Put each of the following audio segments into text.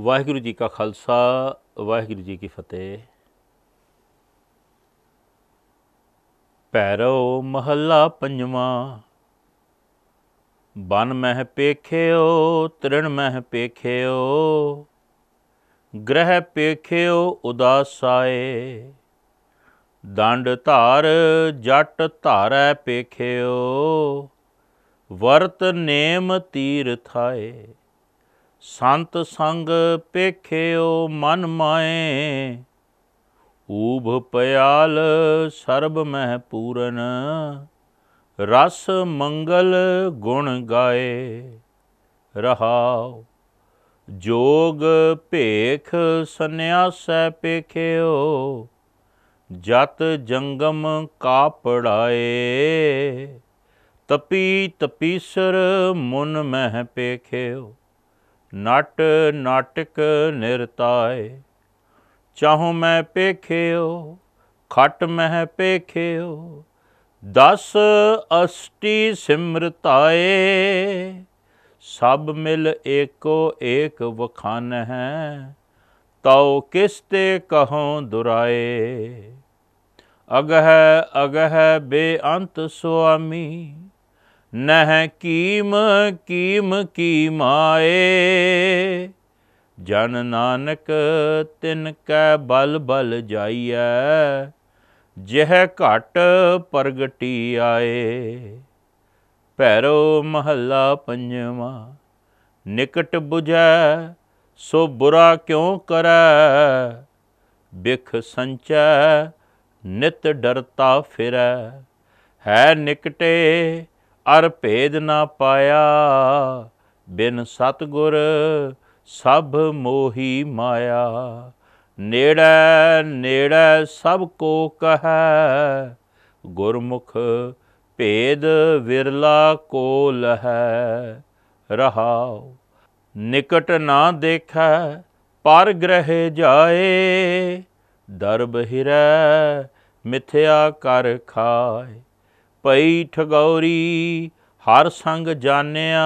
ਵਾਹਿਗੁਰੂ ਜੀ ਕਾ ਖਾਲਸਾ ਵਾਹਿਗੁਰੂ ਜੀ ਕੀ ਫਤਿਹ ਪੈਰੋ ਮਹੱਲਾ ਪੰਜਵਾਂ ਬਨ ਮਹਿ ਪੇਖਿਓ ਤ੍ਰਿਣ ਮਹਿ ਪੇਖਿਓ ਗ੍ਰਹਿ ਪੇਖਿਓ ਉਦਾਸਾਏ ਦੰਡ ਧਾਰ ਜੱਟ ਧਾਰੈ ਪੇਖਿਓ ਵਰਤ ਨੇਮ ਤੀਰਥਾਏ ਸੰਤ ਸੰਗ ਪੇਖਿਓ ਮਨ ਮਾਏ ਊਭ ਪਿਆਲ ਸਰਬ ਮਹਿ ਪੂਰਨ ਰਸ ਮੰਗਲ ਗੁਣ ਗਾਏ ਰਹਾਉ ਜੋਗ ਭੇਖ ਸੰਿਆਸੈ ਪੇਖਿਓ ਜਤ ਜੰਗਮ ਕਾ ਪੜਾਏ ਤਪੀ ਤਪੀਸਰ ਮਨ ਮਹਿ ਪੇਖਿਓ ਨਟ ਨਾਟਕ ਨਿਰਤਾਏ ਚਾਹੂ ਮੈਂ ਪੇਖਿਓ ਖਟ ਮਹਿ ਪੇਖਿਓ ਦਸ ਅਸ਼ਟੀ ਸਿਮਰਤਾਏ ਸਭ ਮਿਲ ਏਕੋ ਏਕ ਵਖਾਨ ਹੈ ਤਉ ਕਿਸ ਤੇ ਕਹਉ ਦੁਰਾਏ ਅਗਹ ਅਗਹ ਬੇਅੰਤ ਸੁਆਮੀ ਨਹਿ ਕੀਮ ਕੀਮ ਕੀ ਮਾਏ ਜਨ ਨਾਨਕ ਤਿਨ ਕੈ ਬਲ ਬਲ ਜਾਈਐ ਜਿਹ ਘਟ ਪ੍ਰਗਟੀ ਆਏ ਭੈਰੋ ਮਹੱਲਾ ਪੰਜਵਾ ਨਿਕਟ 부ਝੈ ਸੋ ਬੁਰਾ ਕਿਉ ਕਰੈ ਬਿਖ ਸੰਚੈ ਨਿਤ ਡਰਤਾ ਫਿਰੈ ਹੈ ਨਿਕਟੇ ਅਰ ਭੇਦ ਨਾ ਪਾਇਆ ਬਿਨ ਸਤਗੁਰ ਸਭ ਮੋਹੀ ਮਾਇਆ ਨੇੜੇ ਨੇੜੇ ਸਭ ਕੋ ਕਹੈ ਗੁਰਮੁਖ ਭੇਦ ਵਿਰਲਾ ਕੋ ਲਹੈ ਰਹਾਉ ਨਿਕਟ ਨਾ ਦੇਖੈ ਪਰ ਗ੍ਰਹਿ ਜਾਏ ਦਰਬ ਹਿਰੈ ਮਿਥਿਆ ਕਰ ਖਾਏ ਪਈ ਠਗੌਰੀ ਹਰ ਸੰਗ ਜਾਣਿਆ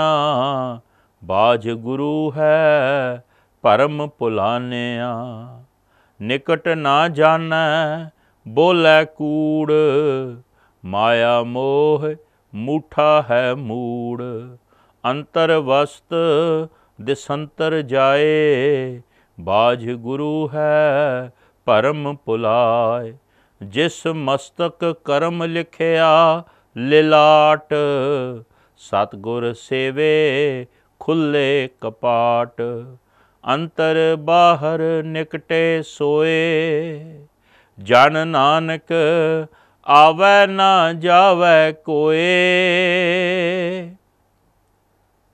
ਬਾਜ ਗੁਰੂ ਹੈ ਪਰਮ ਪੁਲਾਨਿਆ ਨਿਕਟ ਨਾ ਜਾਣੈ ਬੋਲੇ ਕੂੜ ਮਾਇਆ ਮੋਹ ਮੂਠਾ ਹੈ ਮੂੜ ਅੰਤਰ ਵਸਤ ਦਿਸੰਤਰ ਜਾਏ ਬਾਜ ਗੁਰੂ ਹੈ ਪਰਮ ਪੁਲਾਏ ਜਿਸ ਮਸਤਕ ਕਰਮ ਲਿਖਿਆ ਲਿਲਾਟ ਸਤਗੁਰ ਸੇਵੇ ਖੁੱਲੇ ਕਪਾਟ ਅੰਤਰ ਬਾਹਰ ਨਿਕਟੇ ਸੋਏ ਜਨ ਨਾਨਕ ਆਵੇ ਨਾ ਜਾਵੇ ਕੋਏ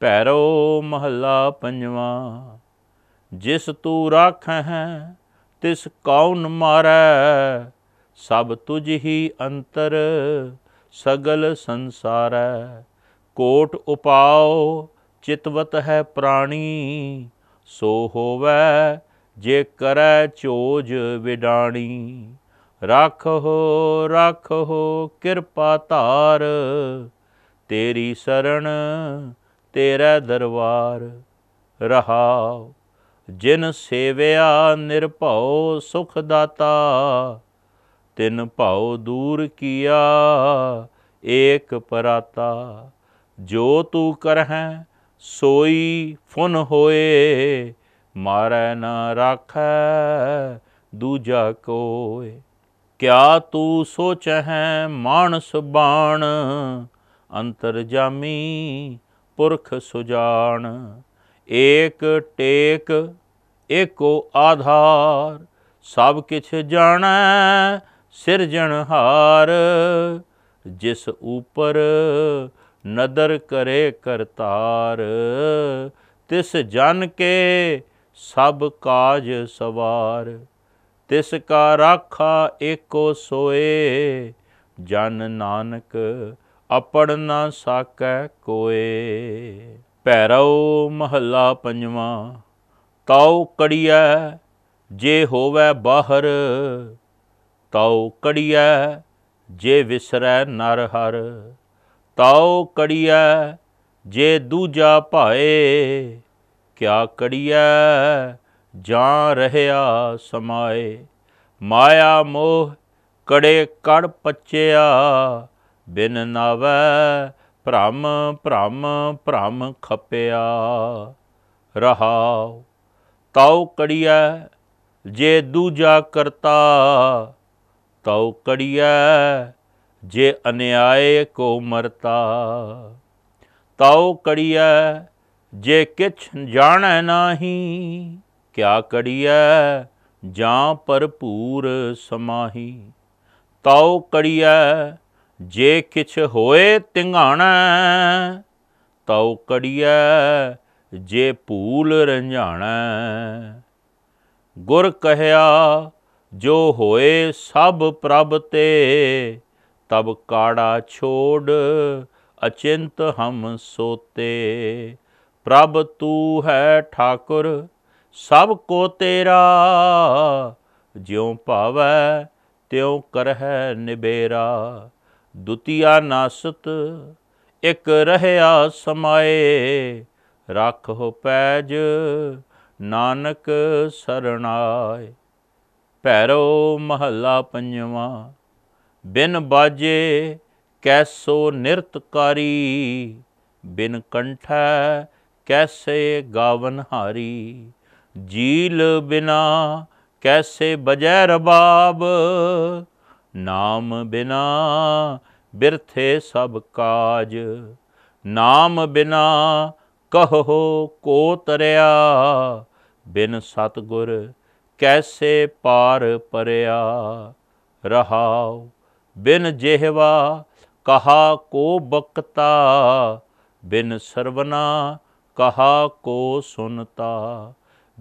ਪੈਰੋ ਮਹਲਾ ਪੰਜਵਾ ਜਿਸ ਤੂੰ ਰੱਖ ਹੈ ਤਿਸ ਕੌਣ ਮਾਰੈ ਸਭ ਤੁਝ ਹੀ ਅੰਤਰ ਸਗਲ ਸੰਸਾਰੈ ਕੋਟ ਉਪਾਉ ਚਿਤਵਤ ਹੈ ਪ੍ਰਾਣੀ ਸੋ ਹੋਵੇ ਜੇ ਕਰੈ ਚੋਜ ਵਿਡਾਣੀ ਰੱਖ ਹੋ ਕਿਰਪਾ ਧਾਰ ਤੇਰੀ ਸਰਣ ਤੇਰਾ ਦਰਬਾਰ ਰਹਾਉ ਜਿਨ ਸੇਵਿਆ ਨਿਰਭਉ ਸੁਖ ਦਾਤਾ ਤਿੰਨ ਭਾਉ ਦੂਰ ਕੀਆ ਏਕ ਪਰਾਤਾ ਜੋ ਤੂੰ ਕਰਹਿ ਸੋਈ ਫੁਨ ਹੋਏ ਮਾਰੈ ਨਾ ਰਾਖੈ ਦੂਜਾ ਕੋਏ ਕਿਆ ਤੂੰ ਸੋਚਹਿ ਮਾਨਸ ਬਾਣ ਅੰਤਰ ਜਾਮੀ ਪੁਰਖ ਸੁਜਾਨ ਏਕ ਟੇਕ ਏਕੋ ਆਧਾਰ ਸਭ ਕਿਛ ਜਾਣੈ ਸਿਰਜਣਹਾਰ ਜਿਸ ਉਪਰ ਨਦਰ ਕਰੇ ਕਰਤਾਰ ਤਿਸ ਜਨ ਕੇ ਸਭ ਕਾਜ ਸਵਾਰ ਤਿਸ ਕਾ ਰਾਖਾ ਏਕੋ ਸੋਏ ਜਨ ਨਾਨਕ ਅਪੜ ਨਾ ਸਾਕੈ ਕੋਏ ਪੈਰਉ ਮਹੱਲਾ ਪੰਜਵਾ ਤਾਉ ਕੜੀਐ ਜੇ ਹੋਵੇ ਬਾਹਰ ਤਉ ਕੜੀਐ ਜੇ ਵਿਸਰੈ ਨਰ ਹਰ ਤਉ ਕੜੀਐ ਜੇ ਦੂਜਾ ਭਾਏ ਕਿਆ ਕੜੀਐ ਜਾਂ ਰਹਿਆ ਸਮਾਏ ਮਾਇਆ ਮੋਹ ਕੜੇ ਕੜ ਪਚਿਆ ਬਿਨ ਨਾਵੇ ਭ੍ਰਮ ਭ੍ਰਮ ਭ੍ਰਮ ਖਪਿਆ ਰਹਾਉ ਤਉ ਕੜੀਐ ਜੇ ਦੂਜਾ ਕਰਤਾ ਤਉ ਕੜੀਐ ਜੇ ਅਨਿਆਏ ਕੋ ਮਰਤਾ ਤਉ ਕੜੀਐ ਜੇ ਕਿਛ ਜਾਣੈ ਨਾਹੀ ਕਿਆ ਕੜੀਐ ਜਾਂ ਭਰਪੂਰ ਸਮਾਹੀ ਤਉ ਕੜੀਐ ਜੇ ਕਿਛ ਹੋਏ ਤਿੰਘਾਣਾ ਤਉ ਕੜੀਐ ਜੇ ਭੂਲ ਰੰਝਾਣਾ ਗੁਰ ਕਹਿਆ ਜੋ ਹੋਏ ਸਭ ਪ੍ਰਭ ਤੇ ਤਬ ਕਾੜਾ ਛੋੜ ਅਚਿੰਤ ਹਮ ਸੋਤੇ ਪ੍ਰਭ ਤੂ ਹੈ ਠਾਕੁਰ ਸਭ ਕੋ ਤੇਰਾ ਜਿਉ ਭਾਵੈ ਤਿਉ ਕਰਹਿ ਨਿਬੇਰਾ ਦੁਤੀਆ ਨਾਸਤ ਇਕ ਰਹਿਆ ਸਮਾਏ ਰੱਖੋ ਪੈਜ ਨਾਨਕ ਸਰਣਾਏ ਭੈਰੋ ਮਹੱਲਾ ਪੰਜਵਾਂ ਬਿਨ ਬਾਜੇ ਕੈਸੋ ਨਿਰਤਕਾਰੀ ਬਿਨ ਕੰਠੈ ਕੈਸੇ ਗਾਵਨ ਹਾਰੀ ਜੀਲ ਬਿਨਾ ਕੈਸੇ ਬਜੈ ਰਬਾਬ ਨਾਮ ਬਿਨਾ ਬਿਰਥੇ ਸਭ ਕਾਜ ਨਾਮ ਬਿਨਾ ਕਹੋ ਕੋ ਤਰਿਆ ਬਿਨ ਸਤਗੁਰ ਕੈਸੇ ਪਾਰ ਪਰਿਆ ਰਹਾਉ ਬਿਨ ਜਿਹਵਾ ਕਹਾ ਕੋ ਬਕਤਾ ਬਿਨ ਸਰਵਨਾ ਕਹਾ ਕੋ ਸੁਨਤਾ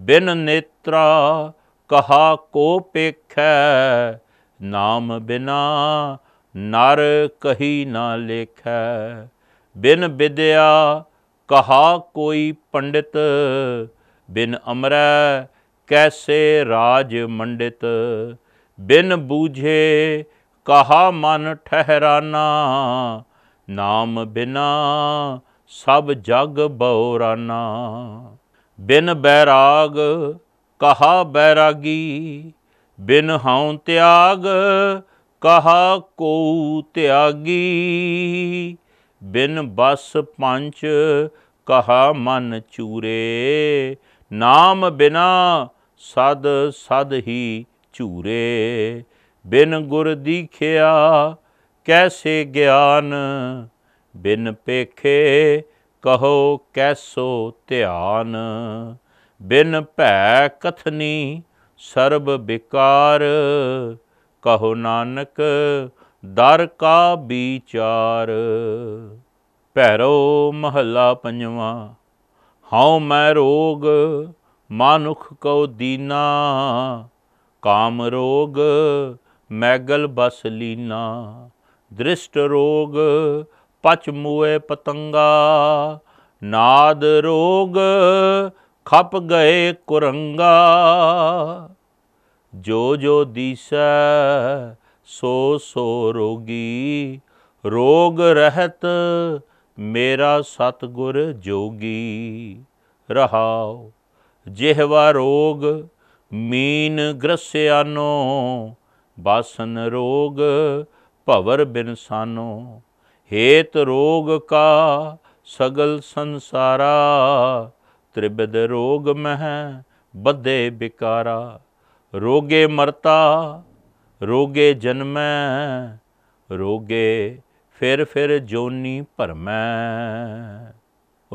ਬਿਨ ਨੇਤਰਾ ਕਹਾ ਕੋ ਪੇਖੈ ਨਾਮ ਬਿਨਾ ਨਰ ਕਹੀ ਨਾ ਲੇਖੈ ਬਿਨ ਵਿਦਿਆ ਕਹਾ ਕੋਈ ਪੰਡਿਤ ਬਿਨ ਅਮਰੈ ਕੈਸੇ ਰਾਜ ਮੰਡਿਤ ਬਿਨ ਬੂਝੇ ਕਹਾ ਮਨ ਠਹਿਰਾਨਾ ਨਾਮ ਬਿਨਾ ਸਭ ਜਗ ਬਉਰਾਨਾ ਬਿਨ ਬੈਰਾਗ ਕਹਾ ਬੈਰਾਗੀ ਬਿਨ ਹਉ ਤਿਆਗ ਕਹਾ ਕੋ ਤਿਆਗੀ ਬਿਨ ਬਸ ਪੰਚ ਕਹਾ ਮਨ ਚੂਰੇ ਨਾਮ ਬਿਨਾ ਸਦ ਸਦ ਹੀ ਝੂਰੇ ਬਿਨ ਗੁਰ ਦੀਖਿਆ ਕੈਸੇ ਗਿਆਨ ਬਿਨ ਪੇਖੇ ਕਹੋ ਕੈਸੋ ਧਿਆਨ ਬਿਨ ਭੈ ਕਥਨੀ ਸਰਬ ਵਿਕਾਰ ਕਹੋ ਨਾਨਕ ਦਰ ਕਾ ਵਿਚਾਰ ਭੈਰੋ ਮਹੱਲਾ ਪੰਜਵਾ ਹਉ ਮੈਂ ਰੋਗ ਮਾਨੁਖ ਕਉ ਦੀਨਾ ਕਾਮ ਰੋਗ ਮੈਗਲ ਬਸ ਲੀਨਾ ਦ੍ਰਿਸ਼ਟ ਰੋਗ ਪਚ ਮੂਏ ਪਤੰਗਾ ਨਾਦ ਰੋਗ ਖਪ ਗਏ ਕੁਰੰਗਾ ਜੋ ਜੋ ਦੀਸੈ ਸੋ ਸੋ ਰੋਗੀ ਰੋਗ ਰਹਿਤ ਮੇਰਾ ਸਤਗੁਰ ਜੋਗੀ ਰਹਾਓ ਜਿਹਵਾ ਰੋਗ ਮੀਨ ਗ੍ਰਸਿਆਨੋ ਬਾਸਨ ਰੋਗ ਭਵਰ ਬਿਨਸਾਨੋ ਹੇਤ ਰੋਗ ਕਾ ਸਗਲ ਸੰਸਾਰਾ ਤ੍ਰਿਬਿਦ ਰੋਗ ਮਹਿ ਬੱਧੇ ਬਿਕਾਰਾ ਰੋਗੇ ਮਰਤਾ ਰੋਗੇ ਜਨਮੈ ਰੋਗੇ ਫਿਰ ਫਿਰ ਜੋਨੀ ਭਰਮੈ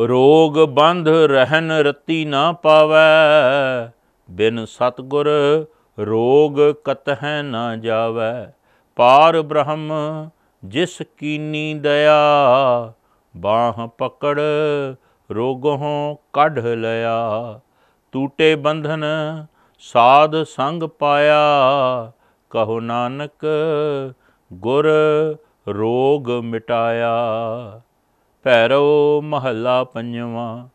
ਰੋਗ ਬੰਧ ਰਹਿਨ ਰਤੀ ਨਾ ਪਾਵੇ ਬਿਨ ਸਤਗੁਰ ਰੋਗ ਕਤਹਿ ਨਾ ਜਾਵੇ ਪਾਰ ਬ੍ਰਹਮ ਜਿਸ ਕੀਨੀ ਦਇਆ ਬਾਹ ਪਕੜ ਰੋਗੋਂ ਕਢ ਲਿਆ ਟੂਟੇ ਬੰਧਨ ਸਾਧ ਸੰਗ ਪਾਇਆ ਕਹੋ ਨਾਨਕ ਗੁਰ ਰੋਗ ਮਿਟਾਇਆ ਭੈਰੋ ਮਹੱਲਾ ਪੰਜਵਾਂ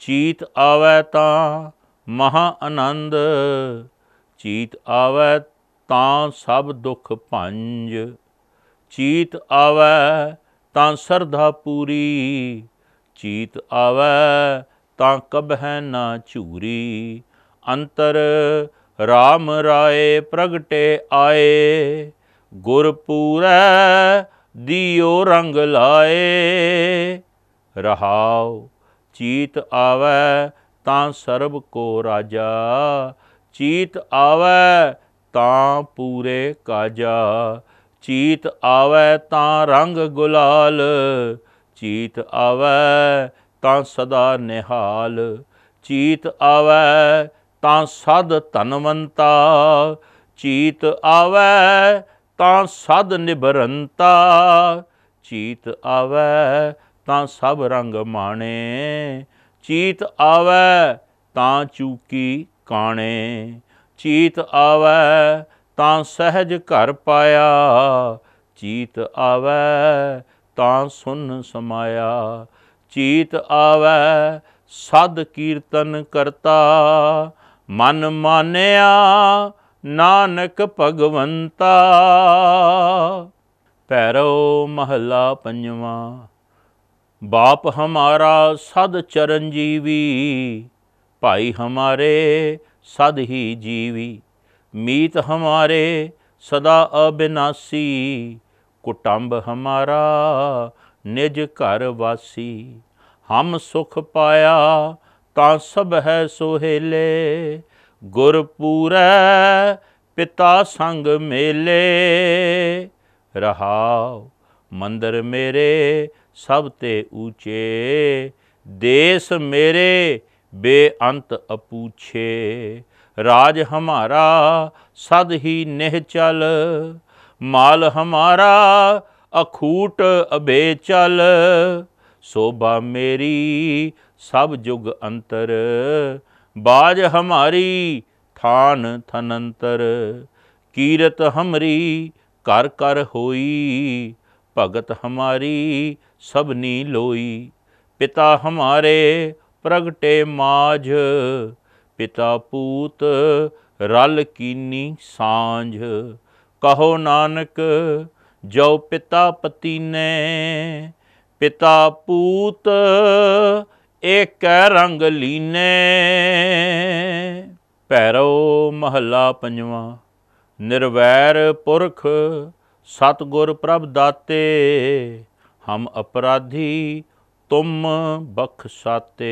ਚੀਤ ਆਵੇ ਤਾਂ ਮਹਾ ਆਨੰਦ ਚੀਤ ਆਵੇ ਤਾਂ ਸਭ ਦੁੱਖ ਭੰਜ ਚੀਤ ਆਵੇ ਤਾਂ ਸਰਧਾ ਪੂਰੀ ਚੀਤ ਆਵੇ ਤਾਂ ਕਬਹਿ ਨਾ ਝੂਰੀ ਅੰਤਰ ਰਾਮ ਰਾਏ ਪ੍ਰਗਟੇ ਆਏ ਗੁਰ ਦਿਓ ਰੰਗ ਲਾਏ ਰਹਾਉ ਚੀਤ ਆਵੇ ਤਾਂ ਸਰਬ ਕੋ ਰਾਜਾ ਚੀਤ ਆਵੇ ਤਾਂ ਪੂਰੇ ਕਾਜਾ ਚੀਤ ਆਵੇ ਤਾਂ ਰੰਗ ਗੁਲਾਲ ਚੀਤ ਆਵੇ ਤਾਂ ਸਦਾ ਨਿਹਾਲ ਚੀਤ ਆਵੇ ਤਾਂ ਸਦ ਧਨਵੰਤਾ ਚੀਤ ਆਵੇ ਤਾਂ ਸਦ ਨਿਬਰੰਤਾ ਚੀਤ ਆਵੈ ਤਾਂ ਸਭ ਰੰਗ ਮਾਣੇ ਚੀਤ ਆਵੈ ਤਾਂ ਚੂਕੀ ਕਾਣੇ ਚੀਤ ਆਵੈ ਤਾਂ ਸਹਿਜ ਘਰ ਪਾਇਆ ਚੀਤ ਆਵੈ ਤਾਂ ਸੁਨ ਸਮਾਇਆ ਚੀਤ ਆਵੈ ਸਦ ਕੀਰਤਨ ਕਰਤਾ ਮਨ ਮਾਨਿਆ ਨਾਨਕ ਭਗਵੰਤਾ ਪੈਰੋ ਮਹਲਾ ਪੰਜਵਾ ਬਾਪ ਹਮਾਰਾ ਸਦ ਚਰਨ ਜੀਵੀ ਭਾਈ ਹਮਾਰੇ ਸਦ ਹੀ ਜੀਵੀ ਮੀਤ ਹਮਾਰੇ ਸਦਾ ਅਬਿਨਾਸੀ ਕੁਟੰਬ ਹਮਾਰਾ ਨਿਜ ਘਰ ਵਾਸੀ ਹਮ ਸੁਖ ਪਾਇਆ ਤਾਂ ਸਭ ਹੈ ਸੋਹੇਲੇ ਗੁਰਪੂਰੈ ਪਿਤਾ ਸੰਗ ਮੇਲੇ ਰਹਾਉ ਮੰਦਰ ਮੇਰੇ ਸਭ ਤੇ ਉੱਚੇ ਦੇਸ ਮੇਰੇ ਬੇਅੰਤ ਅਪੂਛੇ ਰਾਜ ਹਮਾਰਾ ਸਦ ਹੀ ਨਿਹ ਚਲ ਮਾਲ ਹਮਾਰਾ ਅਖੂਟ ਅਬੇ ਚਲ ਸੋਭਾ ਮੇਰੀ ਸਭ ਜੁਗ ਅੰਤਰ ਬਾਜ ਹਮਾਰੀ ਥਾਨ ਥਨੰਤਰ ਕੀਰਤ ਹਮਰੀ ਕਰ ਕਰ ਹੋਈ ਭਗਤ ਹਮਾਰੀ ਸਭਨੀ ਲੋਈ ਪਿਤਾ ਹਮਾਰੇ ਪ੍ਰਗਟੇ ਮਾਝ ਪਿਤਾ ਪੂਤ ਰਲ ਕੀਨੀ ਸਾਂਝ ਕਹੋ ਨਾਨਕ ਜੋ ਪਿਤਾ ਪਤੀ ਨੇ ਪਿਤਾ ਪੂਤ ਇਕ ਰੰਗ ਲੀਨੇ ਪੈਰੋ ਮਹੱਲਾ ਪੰਜਵਾਂ ਨਿਰਵੈਰ ਪੁਰਖ ਸਤਗੁਰ ਪ੍ਰਭ ਦਾਤੇ ਹਮ ਅਪਰਾਧੀ ਤੁਮ ਬਖਸ਼ਾਤੇ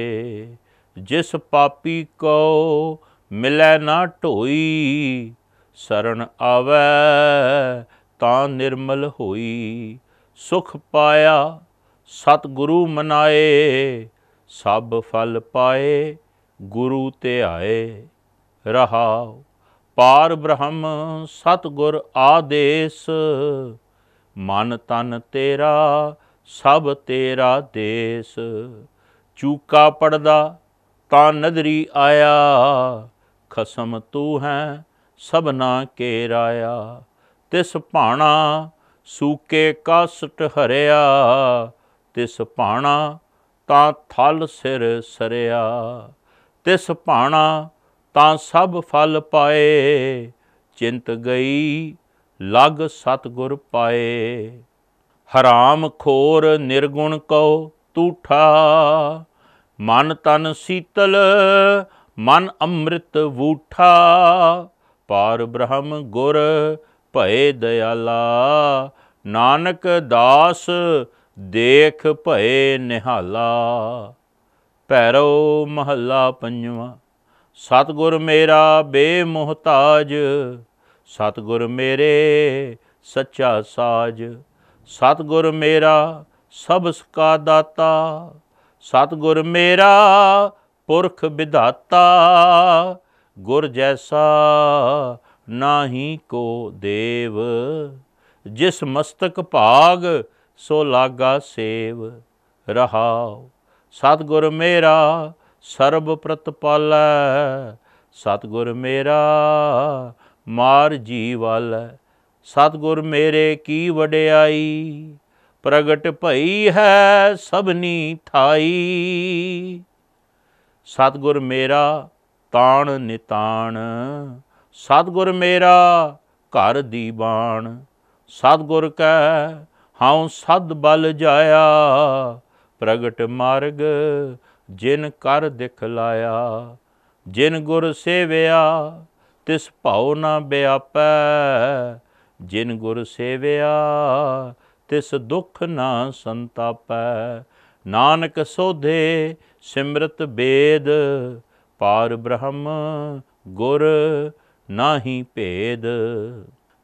ਜਿਸ ਪਾਪੀ ਕੋ ਮਿਲੈ ਨਾ ਢੋਈ ਸਰਣ ਆਵੈ ਤਾਂ ਨਿਰਮਲ ਹੋਈ ਸੁਖ ਪਾਇਆ ਸਤਗੁਰੂ ਮਨਾਏ ਸਭ ਫਲ ਪਾਏ ਗੁਰੂ ਤੇ ਆਏ ਰਹਾਉ ਪਾਰ ਬ੍ਰਹਮ ਸਤਗੁਰ ਆਦੇਸ ਮਨ ਤਨ ਤੇਰਾ ਸਭ ਤੇਰਾ ਦੇਸ ਚੂਕਾ ਪੜਦਾ ਤਾਂ ਨਦਰੀ ਆਇਆ ਖਸਮ ਤੂੰ ਹੈ ਸਭਨਾ ਕੇ ਰਾਇਆ ਤਿਸ ਭਾਣਾ ਸੂਕੇ ਕਾਸਟ ਹਰਿਆ ਤਿਸ ਭਾਣਾ ਤਾਂ ਥਲ ਸਿਰ ਸਰਿਆ ਤਿਸ ਭਾਣਾ ਤਾਂ ਸਭ ਫਲ ਪਾਏ ਚਿੰਤ ਗਈ ਲਗ ਸਤਗੁਰ ਪਾਏ ਹਰਾਮ ਖੋਰ ਨਿਰਗੁਣ ਕਉ ਤੂਠਾ ਮਨ ਤਨ ਸੀਤਲ ਮਨ ਅੰਮ੍ਰਿਤ ਵੂਠਾ ਪਾਰ ਬ੍ਰਹਮ ਗੁਰ ਭਏ ਦਇਆਲਾ ਨਾਨਕ ਦਾਸ ਦੇਖ ਭਏ ਨਿਹਾਲਾ ਪੈਰੋ ਮਹੱਲਾ ਪੰਜਵਾ ਸਤਗੁਰ ਮੇਰਾ ਬੇਮੁਹਤਾਜ ਸਤਗੁਰ ਮੇਰੇ ਸੱਚਾ ਸਾਜ ਸਤਗੁਰ ਮੇਰਾ ਸਭ ਸਕਾ ਦਾਤਾ ਸਤਗੁਰ ਮੇਰਾ ਪੁਰਖ ਵਿਧਾਤਾ ਗੁਰ ਜੈਸਾ ਨਾਹੀ ਕੋ ਦੇਵ ਜਿਸ ਮਸਤਕ ਭਾਗ ਸੋ ਲਾਗਾ ਸੇਵ ਰਹਾਉ ਸਤਗੁਰ ਮੇਰਾ ਸਰਬ ਪ੍ਰਤਪਾਲੈ ਸਤਗੁਰ ਮੇਰਾ ਮਾਰ ਜੀਵਾਲੈ ਸਤਗੁਰ ਮੇਰੇ ਕੀ ਵਡਿਆਈ ਪ੍ਰਗਟ ਭਈ ਹੈ ਸਭਨੀ ਥਾਈ ਸਤਗੁਰ ਮੇਰਾ ਤਾਣ ਨਿਤਾਣ ਸਤਗੁਰ ਮੇਰਾ ਘਰ ਦੀ ਬਾਣ ਸਤਗੁਰ ਕੈ ਹਉ ਸਦ ਬਲ ਜਾਇਆ ਪ੍ਰਗਟ ਮਾਰਗ ਜਿਨ ਕਰ ਦਿਖ ਦਿਖਲਾਇਆ ਜਿਨ ਗੁਰ ਸੇਵਿਆ ਤਿਸ ਭਾਉ ਨਾ ਬਿਆਪੈ ਜਿਨ ਗੁਰ ਸੇਵਿਆ ਤਿਸ ਦੁਖ ਨਾ ਸੰਤਾਪੈ ਨਾਨਕ ਸੋਧੇ ਸਿਮਰਤ ਬੇਦ ਪਾਰ ਬ੍ਰਹਮ ਗੁਰ ਨਾਹੀ ਭੇਦ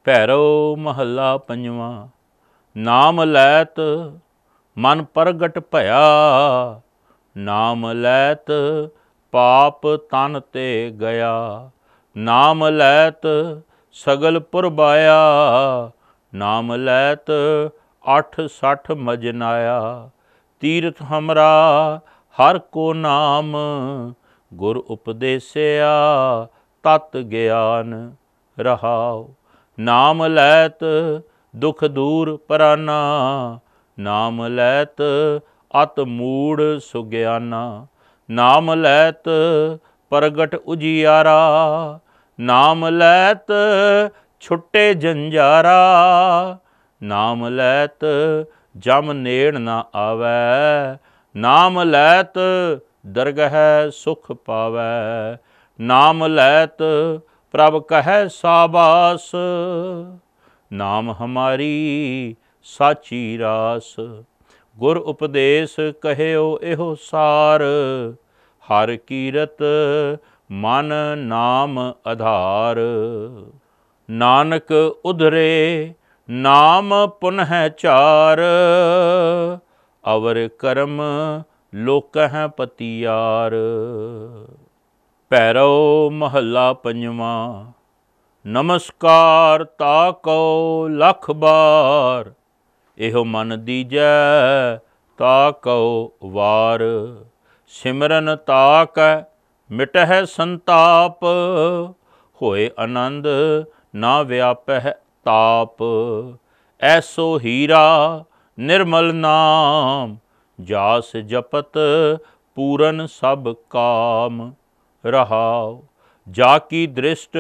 ਭੈਰੋ ਮਹੱਲਾ ਪੰਜਵਾਂ ਨਾਮ ਲੈਤ ਮਨ ਪ੍ਰਗਟ ਭਇਆ ਨਾਮ ਲੈਤ ਪਾਪ ਤਨ ਤੇ ਗਿਆ ਨਾਮ ਲੈਤ ਸਗਲ ਪੁਰਬਾਇਆ ਨਾਮ ਲੈਤ 860 ਮਜਨਾਇਆ ਤੀਰਥ ਹਮਰਾ ਹਰ ਕੋ ਨਾਮ ਗੁਰ ਉਪਦੇਸਿਆ ਤਤ ਗਿਆਨ ਰਹਾਉ ਨਾਮ ਲੈਤ ਦੁਖ ਦੂਰ ਪਰਾਨਾ ਨਾਮ ਲੈਤ ਅਤ ਮੂੜ ਸੁਗਿਆਨਾ ਨਾਮ ਲੈਤ ਪ੍ਰਗਟ ਉਜੀਆਰਾ ਨਾਮ ਲੈਤ ਛੁੱਟੇ ਜੰਜਾਰਾ ਨਾਮ ਲੈਤ ਜਮ ਨੇੜ ਨਾ ਆਵੈ ਨਾਮ ਲੈਤ ਦਰਗਹਿ ਸੁਖ ਪਾਵੈ ਨਾਮ ਲੈਤ ਪ੍ਰਭ ਕਹੈ ਸਾਬਾਸ ਨਾਮ ਹਮਾਰੀ ਸਾਚੀ ਰਾਸ ਗੁਰ ਉਪਦੇਸ਼ ਕਹਿਓ ਇਹੋ ਸਾਰ ਹਰ ਕੀਰਤ ਮਨ ਨਾਮ ਆਧਾਰ ਨਾਨਕ ਉਧਰੇ ਨਾਮ ਪੁਨਹ ਚਾਰ ਅਵਰ ਕਰਮ ਲੋਕ ਹੈ ਯਾਰ ਪੈਰੋ ਮਹੱਲਾ ਪੰਜਵਾਂ ਨਮਸਕਾਰ ਤਾ ਕੋ ਲਖ ਬਾਰ ਇਹੋ ਮਨ ਦੀਜੈ ਤਾ ਕੋ ਵਾਰ ਸਿਮਰਨ ਤਾਕ ਮਿਟਹਿ ਸੰਤਾਪ ਹੋਏ ਆਨੰਦ ਨਾ ਵਿਆਪਹਿ ਤਾਪ ਐਸੋ ਹੀਰਾ ਨਿਰਮਲ ਨਾਮ ਜਾਸ ਜਪਤ ਪੂਰਨ ਸਭ ਕਾਮ ਰਹਾਉ ਜਾ ਕੀ ਦ੍ਰਿਸ਼ਟ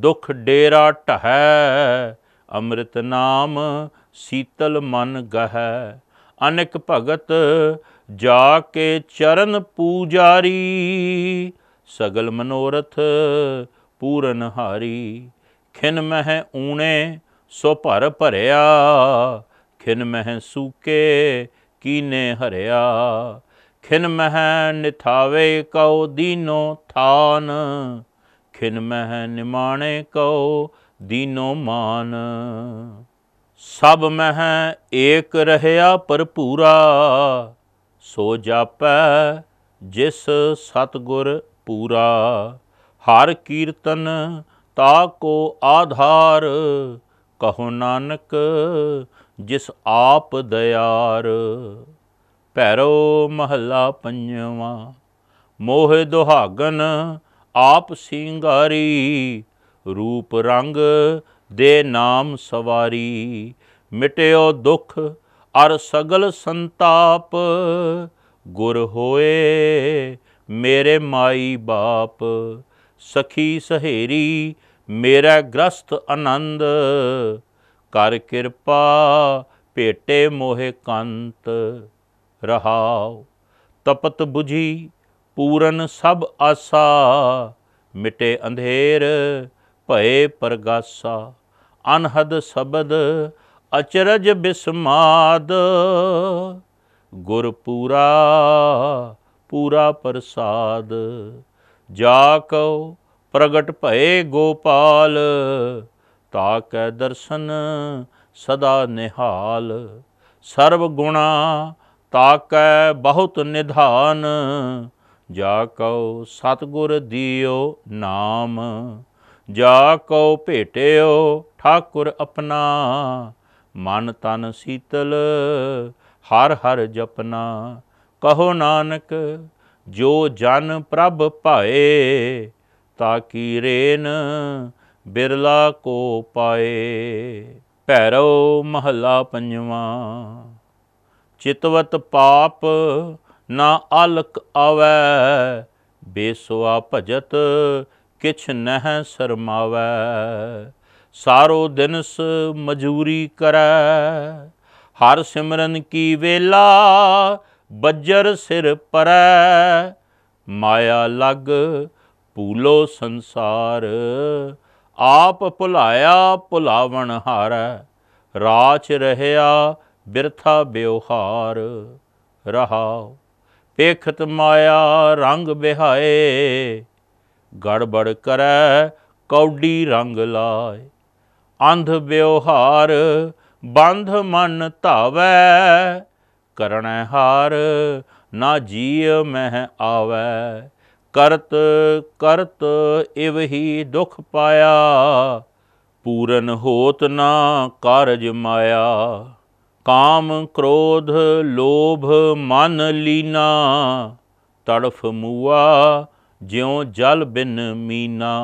ਦੁਖ ਡੇਰਾ ਢਹੈ ਅੰਮ੍ਰਿਤ ਨਾਮ ਸੀਤਲ ਮਨ ਗਹੈ ਅਨੇਕ ਭਗਤ ਜਾ ਕੇ ਚਰਨ ਪੂਜਾਰੀ ਸਗਲ ਮਨੋਰਥ ਪੂਰਨ ਹਾਰੀ ਖਿਨ ਮਹਿ ਊਣੇ ਸੋ ਭਰ ਭਰਿਆ ਖਿਨ ਮਹਿ ਸੂਕੇ ਕੀਨੇ ਹਰਿਆ ਖਿਨ ਮਹਿ ਨਿਥਾਵੇ ਕਉ ਦੀਨੋ ਥਾਨ ਖਿਨ ਮਹਿ ਨਿਮਾਣੇ ਕਉ ਦੀਨੋ ਮਾਨ ਸਭ ਮਹਿ ਏਕ ਰਹਿਆ ਭਰਪੂਰਾ ਸੋ ਜਾਪੈ ਜਿਸ ਸਤਗੁਰ ਪੂਰਾ ਹਰ ਕੀਰਤਨ ਤਾ ਕੋ ਆਧਾਰ ਕਹੋ ਨਾਨਕ ਜਿਸ ਆਪ ਦਿਆਰ ਭੈਰੋ ਮਹਲਾ ਪੰਜਵਾ ਮੋਹ ਦੁਹਾਗਨ ਆਪ ਸਿੰਗਾਰੀ ਰੂਪ ਰੰਗ ਦੇ ਨਾਮ ਸਵਾਰੀ ਮਿਟਿਓ ਦੁੱਖ ਅਰ ਸਗਲ ਸੰਤਾਪ ਗੁਰ ਹੋਏ ਮੇਰੇ ਮਾਈ ਬਾਪ ਸਖੀ ਸਹੇਰੀ ਮੇਰਾ ਗ੍ਰਸਤ ਆਨੰਦ ਕਰ ਕਿਰਪਾ ਭੇਟੇ ਮੋਹਿ ਕੰਤ ਰਹਾਉ ਤਪਤ 부ਜੀ ਪੂਰਨ ਸਭ ਆਸਾ ਮਿਟੇ ਅੰਧੇਰ ਭਏ ਪਰਗਾਸਾ ਅਨਹਦ ਸ਼ਬਦ ਅਚਰਜ ਬਿਸਮਾਦ ਗੁਰ ਪੂਰਾ ਪੂਰਾ ਪ੍ਰਸਾਦ ਜਾ ਕਉ ਪ੍ਰਗਟ ਭਏ ਗੋਪਾਲ ਤਾ ਕੈ ਦਰਸ਼ਨ ਸਦਾ ਨਿਹਾਲ ਸਰਬ ਗੁਣਾ ਤਾ ਕੈ ਬਹੁਤ ਨਿਧਾਨ ਜਾ ਕਉ ਸਤਗੁਰ ਦਿਓ ਨਾਮ ਜਾ ਕਉ ਭੇਟਿਓ ਠਾਕੁਰ ਆਪਣਾ ਮਨ ਤਨ ਸੀਤਲ ਹਰ ਹਰ ਜਪਨਾ ਕਹੋ ਨਾਨਕ ਜੋ ਜਨ ਪ੍ਰਭ ਭਾਏ ਤਾ ਕੀ ਰੇਨ ਬਿਰਲਾ ਕੋ ਪਾਏ ਭੈਰੋ ਮਹਲਾ ਪੰਜਵਾ ਚਿਤਵਤ ਪਾਪ ਨਾ ਅਲਕ ਆਵੈ ਬੇਸਵਾ ਭਜਤ ਕਿਛ ਨਹਿ ਸਰਮਾਵੈ ਸਾਰੋ ਦਿਨਸ ਮਜੂਰੀ ਕਰੈ ਹਰ ਸਿਮਰਨ ਕੀ ਵੇਲਾ ਬੱਜਰ ਸਿਰ ਪਰੈ ਮਾਇਆ ਲਗ ਪੂਲੋ ਸੰਸਾਰ ਆਪ ਭੁਲਾਇਆ ਭੁਲਾਵਣ ਹਾਰੈ ਰਾਚ ਰਹਿਆ ਬਿਰਥਾ ਬਿਵਹਾਰ ਰਹਾਓ ਪੇਖਤ ਮਾਇਆ ਰੰਗ ਬਿਹਾਏ ਗੜਬੜ ਕਰੈ ਕੌਡੀ ਰੰਗ ਲਾਏ ਅੰਧ ਵਿਵਹਾਰ ਬੰਧ ਮਨ ਧਾਵੈ ਕਰਣੈ ਹਾਰ ਨਾ ਜੀਵ ਮਹਿ ਆਵੈ ਕਰਤ ਕਰਤ ਇਵ ਹੀ ਦੁਖ ਪਾਇਆ ਪੂਰਨ ਹੋਤ ਨਾ ਕਾਰਜ ਮਾਇਆ ਕਾਮ ਕ੍ਰੋਧ ਲੋਭ ਮਨ ਲੀਨਾ ਤੜਫ ਮੂਆ ਜਿਉ ਜਲ ਬਿਨ ਮੀਨਾ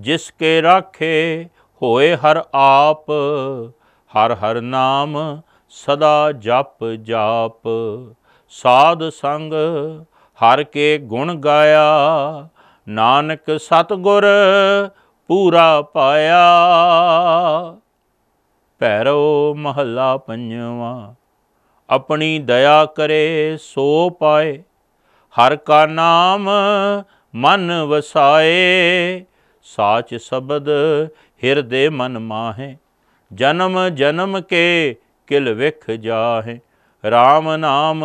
ਜਿਸ ਕੇ ਰਾਖੇ ਹੋਏ ਹਰ ਆਪ ਹਰ ਹਰ ਨਾਮ ਸਦਾ ਜਪ ਜਾਪ ਸਾਧ ਸੰਗ ਹਰ ਕੇ ਗੁਣ ਗਾਇਆ ਨਾਨਕ ਸਤਗੁਰ ਪੂਰਾ ਪਾਇਆ ਭੈਰੋ ਮਹੱਲਾ ਪੰਜਵਾ ਆਪਣੀ ਦਇਆ ਕਰੇ ਸੋ ਪਾਏ ਹਰ ਕਾ ਨਾਮ ਮਨ ਵਸਾਏ ਸਾਚ ਸ਼ਬਦ ਹਿਰਦੇ ਮਨ ਮਾਹੇ ਜਨਮ ਜਨਮ ਕੇ ਕਿਲ ਵਿਖ ਜਾਹੇ RAM ਨਾਮ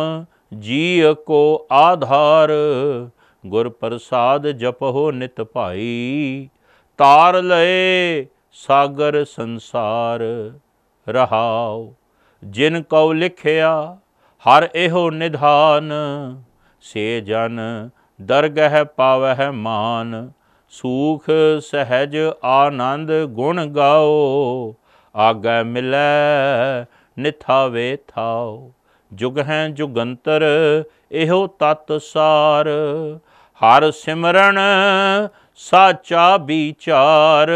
ਜੀ ਕੋ ਆਧਾਰ ਗੁਰ ਪ੍ਰਸਾਦ ਜਪੋ ਨਿਤ ਭਾਈ ਤਾਰ ਲਏ ਸਾਗਰ ਸੰਸਾਰ ਰਹਾਉ ਜਿਨ ਕਉ ਲਿਖਿਆ ਹਰ ਇਹੋ ਨਿਧਾਨ ਸੇ ਜਨ ਦਰਗਹਿ ਪਾਵਹਿ ਮਾਨ ਸੂਖ ਸਹਿਜ ਆਨੰਦ ਗੁਣ ਗਾਓ ਆਗੈ ਮਿਲੈ ਨਿਥਾਵੇ ਥਾਉ ਜੁਗ ਹੈ ਜੁਗੰਤਰ ਇਹੋ ਤਤ ਸਾਰ ਹਰ ਸਿਮਰਨ ਸਾਚਾ ਵਿਚਾਰ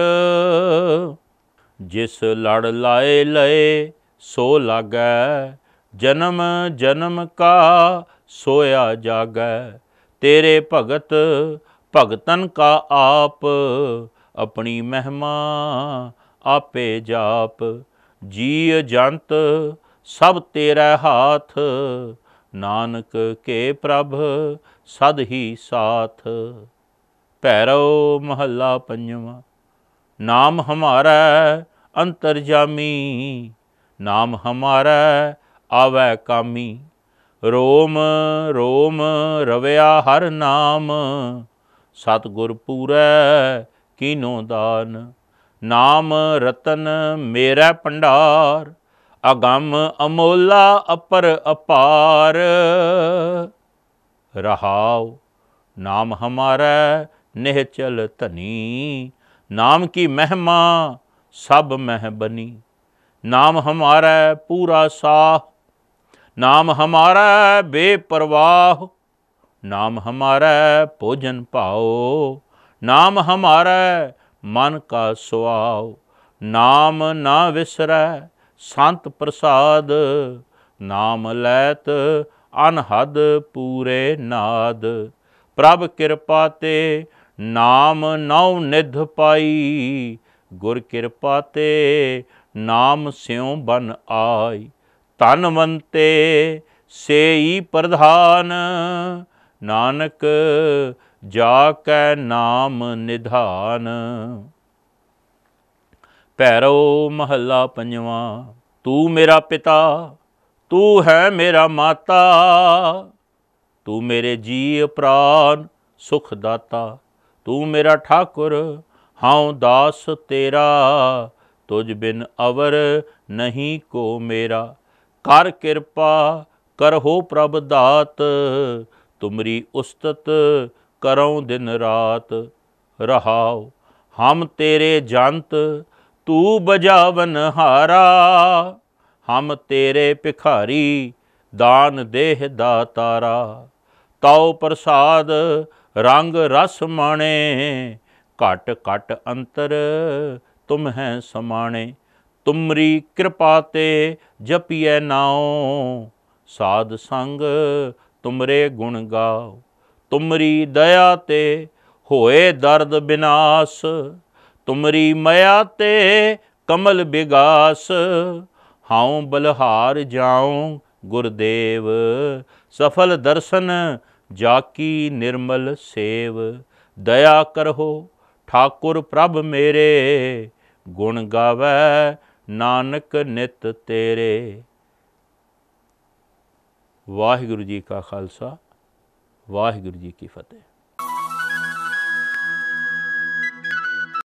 ਜਿਸ ਲੜ ਲਾਏ ਲਏ ਸੋ ਲਾਗੈ ਜਨਮ ਜਨਮ ਕਾ ਸੋਇਆ ਜਾਗੈ ਤੇਰੇ ਭਗਤ ਭਗਤਨ ਕਾ ਆਪ ਆਪਣੀ ਮਹਿਮਾ ਆਪੇ ਜਾਪ ਜੀ ਜੰਤ ਸਭ ਤੇਰਾ ਹਾਥ ਨਾਨਕ ਕੇ ਪ੍ਰਭ ਸਦ ਹੀ ਸਾਥ ਭੈਰੋ ਮਹੱਲਾ ਪੰਜਵਾਂ ਨਾਮ ਹਮਾਰਾ ਅੰਤਰਜਾਮੀ ਨਾਮ ਹਮਾਰਾ ਆਵੈ ਕਾਮੀ ਰੋਮ ਰੋਮ ਰਵਿਆ ਹਰ ਨਾਮ ਸਤਗੁਰ ਪੂਰੈ ਕੀਨੋ ਦਾਨ ਨਾਮ ਰਤਨ ਮੇਰਾ ਪੰਡਾਰ ਅਗੰਮ ਅਮੋਲਾ ਅਪਰ ਅਪਾਰ ਰਹਾਉ ਨਾਮ ਹਮਾਰਾ ਨਿਹਚਲ ਧਨੀ ਨਾਮ ਕੀ ਮਹਿਮਾ ਸਭ ਮਹਿ ਬਨੀ ਨਾਮ ਹਮਾਰਾ ਪੂਰਾ ਸਾਹ ਨਾਮ ਹਮਾਰਾ ਬੇਪਰਵਾਹ ਨਾਮ ਹਮਾਰਾ ਭੋਜਨ ਭਾਉ ਨਾਮ ਹਮਾਰਾ ਮਨ ਕਾ ਸੁਆਉ ਨਾਮ ਨਾ ਵਿਸਰੈ ਸੰਤ ਪ੍ਰਸਾਦ ਨਾਮ ਲੈਤ ਅਨਹਦ ਪੂਰੇ ਨਾਦ ਪ੍ਰਭ ਕਿਰਪਾ ਤੇ ਨਾਮ ਨਉ ਨਿਧ ਪਾਈ ਗੁਰ ਕਿਰਪਾ ਤੇ ਨਾਮ ਸਿਉ ਬਨ ਆਈ ਤਨਵੰਤੇ ਸੇਈ ਪ੍ਰਧਾਨ ਨਾਨਕ ਜਾ ਕੈ ਨਾਮ ਨਿਧਾਨ ਪੈਰੋ ਮਹੱਲਾ ਪੰਜਵਾ ਤੂੰ ਮੇਰਾ ਪਿਤਾ ਤੂੰ ਹੈ ਮੇਰਾ ਮਾਤਾ ਤੂੰ ਮੇਰੇ ਜੀ ਪ੍ਰਾਨ ਸੁਖ ਦਾਤਾ ਤੂੰ ਮੇਰਾ ਠਾਕੁਰ ਹਾਂ ਦਾਸ ਤੇਰਾ ਤੁਝ ਬਿਨ ਅਵਰ ਨਹੀਂ ਕੋ ਮੇਰਾ ਕਰ ਕਿਰਪਾ ਕਰਹੋ ਪ੍ਰਭ ਦਾਤ ਤੁਮਰੀ ਉਸਤਤ ਕਰਉ ਦਿਨ ਰਾਤ ਰਹਾਉ ਹਮ ਤੇਰੇ ਜੰਤ ਤੂ ਬਜਾਵਨ ਹਾਰਾ ਹਮ ਤੇਰੇ ਭਿਖਾਰੀ ਦਾਨ ਦੇਹ ਦਾਤਾਰਾ ਤਉ ਪ੍ਰਸਾਦ ਰੰਗ ਰਸ ਮਾਣੇ ਘਟ ਘਟ ਅੰਤਰ ਤੁਮ ਹੈ ਸਮਾਣੇ ਤੁਮਰੀ ਕਿਰਪਾ ਤੇ ਜਪੀਐ ਨਾਉ ਸਾਧ ਸੰਗ ਤੁਮਰੇ ਗੁਣ ਗਾਉ ਤੁਮਰੀ ਦਇਆ ਤੇ ਹੋਏ ਦਰਦ ਬਿਨਾਸ ਤੁਮਰੀ ਮਇਆ ਤੇ ਕਮਲ ਬਿਗਾਸ ਹਾਉ ਬਲਹਾਰ ਜਾਉ ਗੁਰਦੇਵ ਸਫਲ ਦਰਸ਼ਨ ਜਾ ਕੀ ਨਿਰਮਲ ਸੇਵ ਦਇਆ ਕਰਹੋ ਠਾਕੁਰ ਪ੍ਰਭ ਮੇਰੇ ਗੁਣ ਗਾਵੇ ਨਾਨਕ ਨਿਤ ਤੇਰੇ ਵਾਹਿਗੁਰੂ ਜੀ ਕਾ ਖਾਲਸਾ ਵਾਹਿਗੁਰੂ ਜੀ ਕੀ ਫਤਿਹ